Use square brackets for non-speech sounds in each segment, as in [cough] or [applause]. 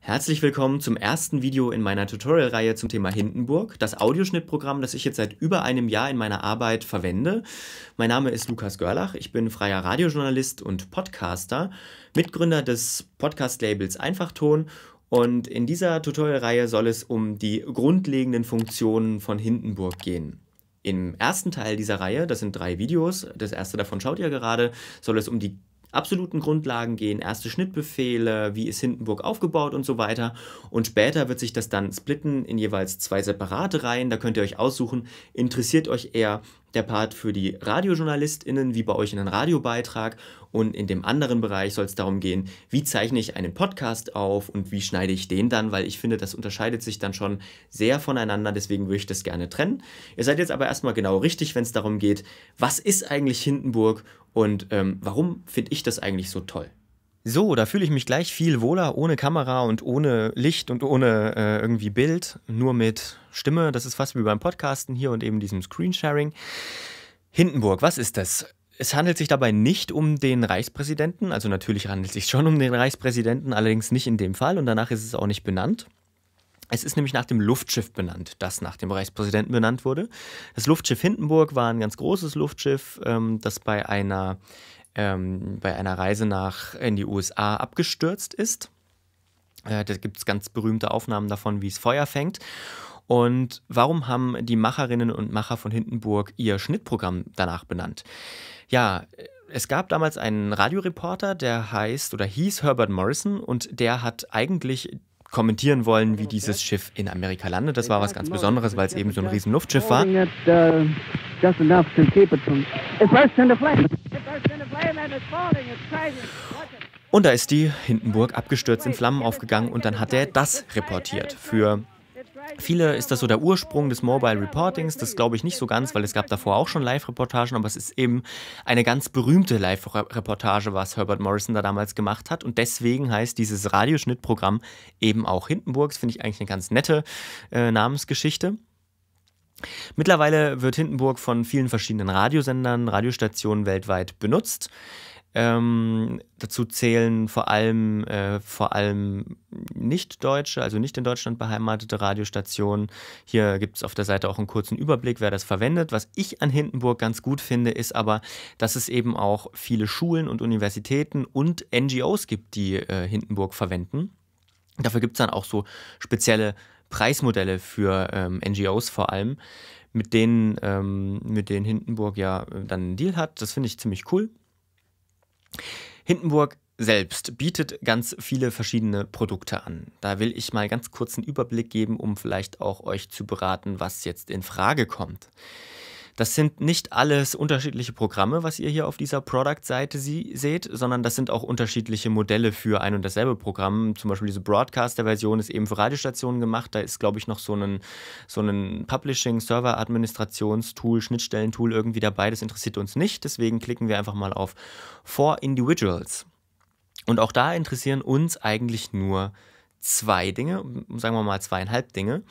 Herzlich willkommen zum ersten Video in meiner Tutorial-Reihe zum Thema Hindenburg, das Audioschnittprogramm, das ich jetzt seit über einem Jahr in meiner Arbeit verwende. Mein Name ist Lukas Görlach, ich bin freier Radiojournalist und Podcaster, Mitgründer des Podcast-Labels Einfachton und in dieser Tutorial-Reihe soll es um die grundlegenden Funktionen von Hindenburg gehen. Im ersten Teil dieser Reihe, das sind drei Videos, das erste davon schaut ihr gerade, soll es um die absoluten Grundlagen gehen, erste Schnittbefehle, wie ist Hindenburg aufgebaut und so weiter. Und später wird sich das dann splitten in jeweils zwei separate Reihen. Da könnt ihr euch aussuchen, interessiert euch eher der Part für die RadiojournalistInnen, wie bei euch in einem Radiobeitrag. Und in dem anderen Bereich soll es darum gehen, wie zeichne ich einen Podcast auf und wie schneide ich den dann, weil ich finde, das unterscheidet sich dann schon sehr voneinander. Deswegen würde ich das gerne trennen. Ihr seid jetzt aber erstmal genau richtig, wenn es darum geht, was ist eigentlich Hindenburg und ähm, warum finde ich das eigentlich so toll? so, da fühle ich mich gleich viel wohler, ohne Kamera und ohne Licht und ohne äh, irgendwie Bild, nur mit Stimme. Das ist fast wie beim Podcasten hier und eben diesem Screensharing. Hindenburg, was ist das? Es handelt sich dabei nicht um den Reichspräsidenten, also natürlich handelt es sich schon um den Reichspräsidenten, allerdings nicht in dem Fall und danach ist es auch nicht benannt. Es ist nämlich nach dem Luftschiff benannt, das nach dem Reichspräsidenten benannt wurde. Das Luftschiff Hindenburg war ein ganz großes Luftschiff, ähm, das bei einer ähm, bei einer Reise nach in die USA abgestürzt ist. Äh, da gibt es ganz berühmte Aufnahmen davon, wie es Feuer fängt. Und warum haben die Macherinnen und Macher von Hindenburg ihr Schnittprogramm danach benannt? Ja, es gab damals einen Radioreporter, der heißt oder hieß Herbert Morrison und der hat eigentlich kommentieren wollen, wie dieses Schiff in Amerika landet. Das war was ganz Besonderes, weil es eben so ein riesen Luftschiff war. It, uh, und da ist die Hindenburg abgestürzt, in Flammen aufgegangen und dann hat er das reportiert. Für viele ist das so der Ursprung des Mobile Reportings. Das glaube ich nicht so ganz, weil es gab davor auch schon Live-Reportagen, aber es ist eben eine ganz berühmte Live-Reportage, was Herbert Morrison da damals gemacht hat. Und deswegen heißt dieses Radioschnittprogramm eben auch Hindenburgs. Finde ich eigentlich eine ganz nette äh, Namensgeschichte. Mittlerweile wird Hindenburg von vielen verschiedenen Radiosendern, Radiostationen weltweit benutzt. Ähm, dazu zählen vor allem, äh, vor allem nicht-deutsche, also nicht in Deutschland beheimatete Radiostationen. Hier gibt es auf der Seite auch einen kurzen Überblick, wer das verwendet. Was ich an Hindenburg ganz gut finde, ist aber, dass es eben auch viele Schulen und Universitäten und NGOs gibt, die äh, Hindenburg verwenden. Dafür gibt es dann auch so spezielle Preismodelle für ähm, NGOs vor allem, mit denen, ähm, mit denen Hindenburg ja äh, dann einen Deal hat. Das finde ich ziemlich cool. Hindenburg selbst bietet ganz viele verschiedene Produkte an. Da will ich mal ganz kurz einen Überblick geben, um vielleicht auch euch zu beraten, was jetzt in Frage kommt. Das sind nicht alles unterschiedliche Programme, was ihr hier auf dieser Product-Seite seht, sondern das sind auch unterschiedliche Modelle für ein und dasselbe Programm. Zum Beispiel diese Broadcaster-Version ist eben für Radiostationen gemacht. Da ist, glaube ich, noch so ein so einen Publishing, Server-Administrationstool, Schnittstellentool irgendwie dabei. Das interessiert uns nicht. Deswegen klicken wir einfach mal auf For Individuals. Und auch da interessieren uns eigentlich nur zwei Dinge, sagen wir mal zweieinhalb Dinge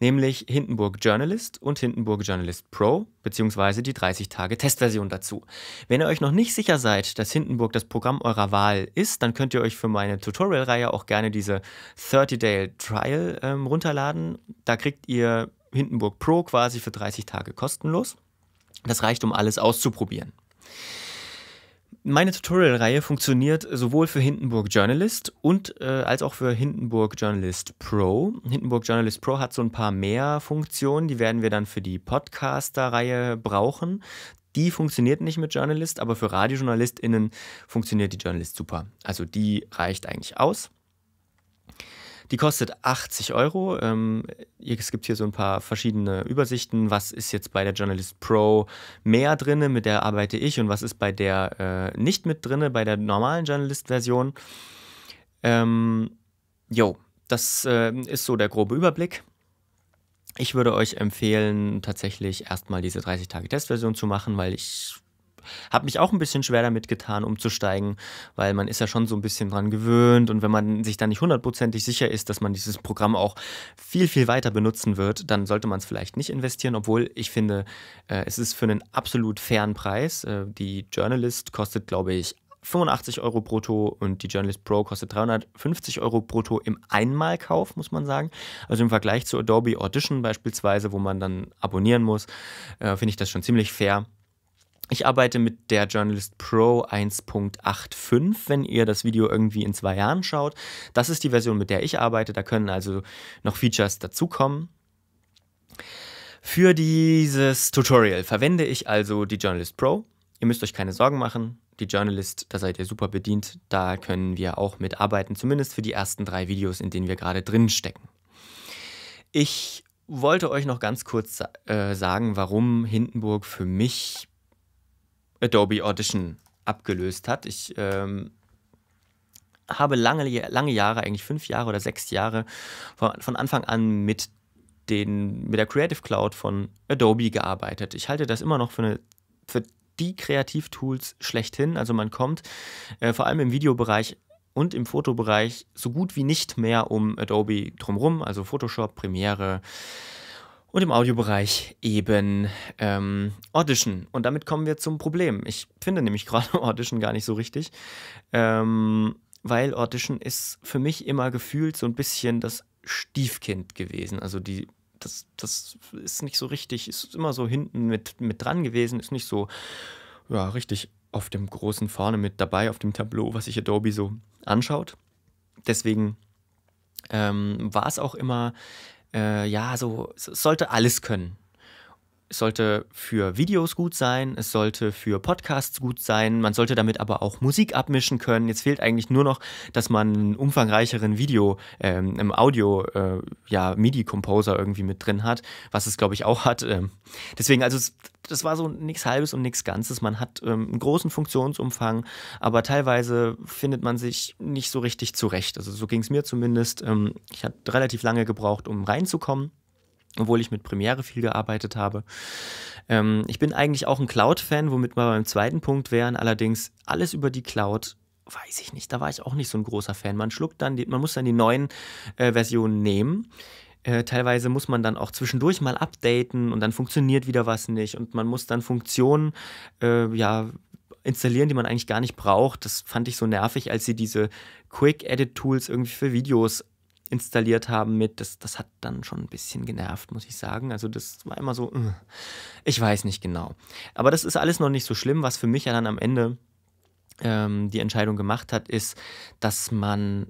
nämlich Hindenburg Journalist und Hindenburg Journalist Pro, beziehungsweise die 30 Tage Testversion dazu. Wenn ihr euch noch nicht sicher seid, dass Hindenburg das Programm eurer Wahl ist, dann könnt ihr euch für meine Tutorial-Reihe auch gerne diese 30-Day Trial ähm, runterladen. Da kriegt ihr Hindenburg Pro quasi für 30 Tage kostenlos. Das reicht, um alles auszuprobieren. Meine Tutorial-Reihe funktioniert sowohl für Hindenburg Journalist und äh, als auch für Hindenburg Journalist Pro. Hindenburg Journalist Pro hat so ein paar mehr Funktionen, die werden wir dann für die Podcaster-Reihe brauchen. Die funktioniert nicht mit Journalist, aber für RadiojournalistInnen funktioniert die Journalist super. Also die reicht eigentlich aus. Die kostet 80 Euro. Ähm, es gibt hier so ein paar verschiedene Übersichten. Was ist jetzt bei der Journalist Pro mehr drin, mit der arbeite ich und was ist bei der äh, nicht mit drin, bei der normalen Journalist-Version. Ähm, jo, das äh, ist so der grobe Überblick. Ich würde euch empfehlen, tatsächlich erstmal diese 30 Tage Testversion zu machen, weil ich habe mich auch ein bisschen schwer damit getan, umzusteigen, weil man ist ja schon so ein bisschen dran gewöhnt und wenn man sich da nicht hundertprozentig sicher ist, dass man dieses Programm auch viel, viel weiter benutzen wird, dann sollte man es vielleicht nicht investieren, obwohl ich finde, äh, es ist für einen absolut fairen Preis. Äh, die Journalist kostet, glaube ich, 85 Euro brutto und die Journalist Pro kostet 350 Euro brutto im Einmalkauf, muss man sagen. Also im Vergleich zu Adobe Audition beispielsweise, wo man dann abonnieren muss, äh, finde ich das schon ziemlich fair. Ich arbeite mit der Journalist Pro 1.85, wenn ihr das Video irgendwie in zwei Jahren schaut. Das ist die Version, mit der ich arbeite. Da können also noch Features dazukommen. Für dieses Tutorial verwende ich also die Journalist Pro. Ihr müsst euch keine Sorgen machen. Die Journalist, da seid ihr super bedient. Da können wir auch mitarbeiten, zumindest für die ersten drei Videos, in denen wir gerade drin stecken. Ich wollte euch noch ganz kurz äh, sagen, warum Hindenburg für mich Adobe Audition abgelöst hat. Ich ähm, habe lange, lange Jahre, eigentlich fünf Jahre oder sechs Jahre, von, von Anfang an mit, den, mit der Creative Cloud von Adobe gearbeitet. Ich halte das immer noch für, eine, für die Kreativtools schlechthin. Also man kommt äh, vor allem im Videobereich und im Fotobereich so gut wie nicht mehr um Adobe drumherum, also Photoshop, Premiere, und im Audiobereich eben ähm, Audition. Und damit kommen wir zum Problem. Ich finde nämlich [laughs] gerade Audition gar nicht so richtig, ähm, weil Audition ist für mich immer gefühlt so ein bisschen das Stiefkind gewesen. Also die, das, das ist nicht so richtig, ist immer so hinten mit, mit dran gewesen, ist nicht so ja, richtig auf dem großen vorne mit dabei, auf dem Tableau, was sich Adobe so anschaut. Deswegen ähm, war es auch immer äh, ja, so sollte alles können. Es sollte für Videos gut sein, es sollte für Podcasts gut sein, man sollte damit aber auch Musik abmischen können. Jetzt fehlt eigentlich nur noch, dass man einen umfangreicheren Video ähm, im Audio, äh, ja, MIDI-Composer irgendwie mit drin hat, was es, glaube ich, auch hat. Ähm, deswegen, also das war so nichts Halbes und nichts Ganzes. Man hat ähm, einen großen Funktionsumfang, aber teilweise findet man sich nicht so richtig zurecht. Also so ging es mir zumindest. Ähm, ich habe relativ lange gebraucht, um reinzukommen obwohl ich mit Premiere viel gearbeitet habe. Ähm, ich bin eigentlich auch ein Cloud-Fan, womit wir beim zweiten Punkt wären. Allerdings alles über die Cloud weiß ich nicht. Da war ich auch nicht so ein großer Fan. Man schluckt dann, die, man muss dann die neuen äh, Versionen nehmen. Äh, teilweise muss man dann auch zwischendurch mal updaten und dann funktioniert wieder was nicht und man muss dann Funktionen äh, ja installieren, die man eigentlich gar nicht braucht. Das fand ich so nervig, als sie diese Quick Edit Tools irgendwie für Videos installiert haben mit, das, das hat dann schon ein bisschen genervt, muss ich sagen. Also das war immer so, äh, ich weiß nicht genau. Aber das ist alles noch nicht so schlimm, was für mich ja dann am Ende ähm, die Entscheidung gemacht hat, ist, dass man,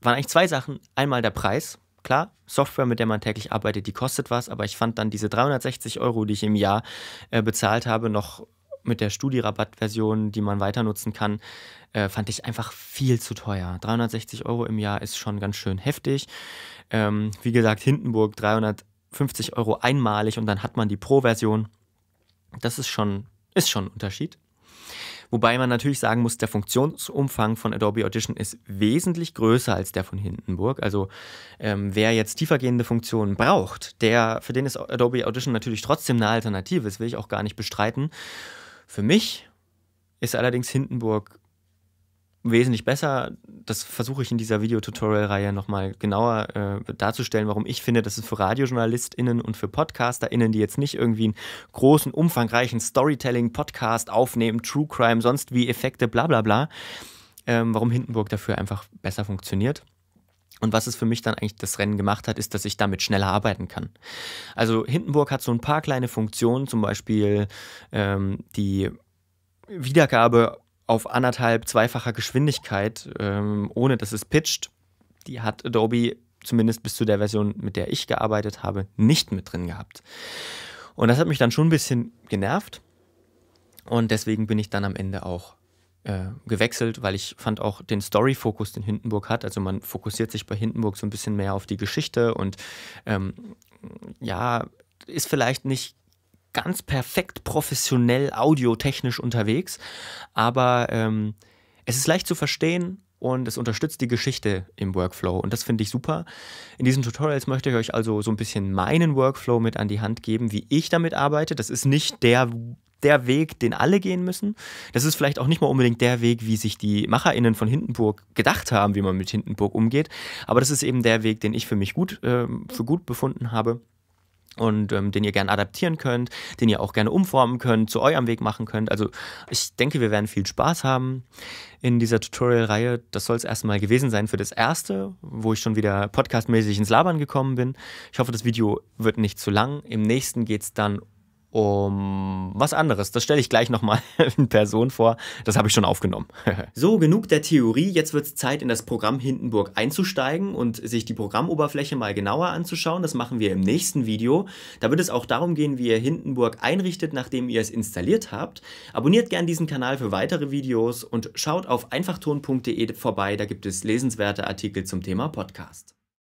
waren eigentlich zwei Sachen. Einmal der Preis, klar, Software, mit der man täglich arbeitet, die kostet was, aber ich fand dann diese 360 Euro, die ich im Jahr äh, bezahlt habe, noch mit der Studierabattversion, die man weiter nutzen kann, äh, fand ich einfach viel zu teuer. 360 Euro im Jahr ist schon ganz schön heftig. Ähm, wie gesagt, Hindenburg 350 Euro einmalig und dann hat man die Pro-Version. Das ist schon, ist schon ein Unterschied. Wobei man natürlich sagen muss, der Funktionsumfang von Adobe Audition ist wesentlich größer als der von Hindenburg. Also ähm, wer jetzt tiefergehende Funktionen braucht, der, für den ist Adobe Audition natürlich trotzdem eine Alternative, das will ich auch gar nicht bestreiten. Für mich ist allerdings Hindenburg wesentlich besser. Das versuche ich in dieser Videotutorial-Reihe nochmal genauer äh, darzustellen, warum ich finde, dass es für RadiojournalistInnen und für PodcasterInnen, die jetzt nicht irgendwie einen großen, umfangreichen Storytelling-Podcast aufnehmen, True Crime, sonst wie Effekte, bla bla bla, ähm, warum Hindenburg dafür einfach besser funktioniert. Und was es für mich dann eigentlich das Rennen gemacht hat, ist, dass ich damit schneller arbeiten kann. Also Hindenburg hat so ein paar kleine Funktionen, zum Beispiel ähm, die Wiedergabe auf anderthalb, zweifacher Geschwindigkeit, ähm, ohne dass es pitcht. Die hat Adobe zumindest bis zu der Version, mit der ich gearbeitet habe, nicht mit drin gehabt. Und das hat mich dann schon ein bisschen genervt. Und deswegen bin ich dann am Ende auch äh, gewechselt, weil ich fand auch den Story-Fokus, den Hindenburg hat. Also man fokussiert sich bei Hindenburg so ein bisschen mehr auf die Geschichte und ähm, ja, ist vielleicht nicht ganz perfekt professionell audiotechnisch unterwegs, aber ähm, es ist leicht zu verstehen und es unterstützt die Geschichte im Workflow und das finde ich super. In diesen Tutorials möchte ich euch also so ein bisschen meinen Workflow mit an die Hand geben, wie ich damit arbeite. Das ist nicht der der Weg, den alle gehen müssen. Das ist vielleicht auch nicht mal unbedingt der Weg, wie sich die MacherInnen von Hindenburg gedacht haben, wie man mit Hindenburg umgeht. Aber das ist eben der Weg, den ich für mich gut, äh, für gut befunden habe und ähm, den ihr gerne adaptieren könnt, den ihr auch gerne umformen könnt, zu eurem Weg machen könnt. Also ich denke, wir werden viel Spaß haben in dieser Tutorial-Reihe. Das soll es erstmal gewesen sein für das erste, wo ich schon wieder podcastmäßig ins Labern gekommen bin. Ich hoffe, das Video wird nicht zu lang. Im nächsten geht es dann um was anderes. Das stelle ich gleich nochmal [laughs] in Person vor. Das habe ich schon aufgenommen. [laughs] so, genug der Theorie. Jetzt wird es Zeit, in das Programm Hindenburg einzusteigen und sich die Programmoberfläche mal genauer anzuschauen. Das machen wir im nächsten Video. Da wird es auch darum gehen, wie ihr Hindenburg einrichtet, nachdem ihr es installiert habt. Abonniert gern diesen Kanal für weitere Videos und schaut auf einfachton.de vorbei. Da gibt es lesenswerte Artikel zum Thema Podcast.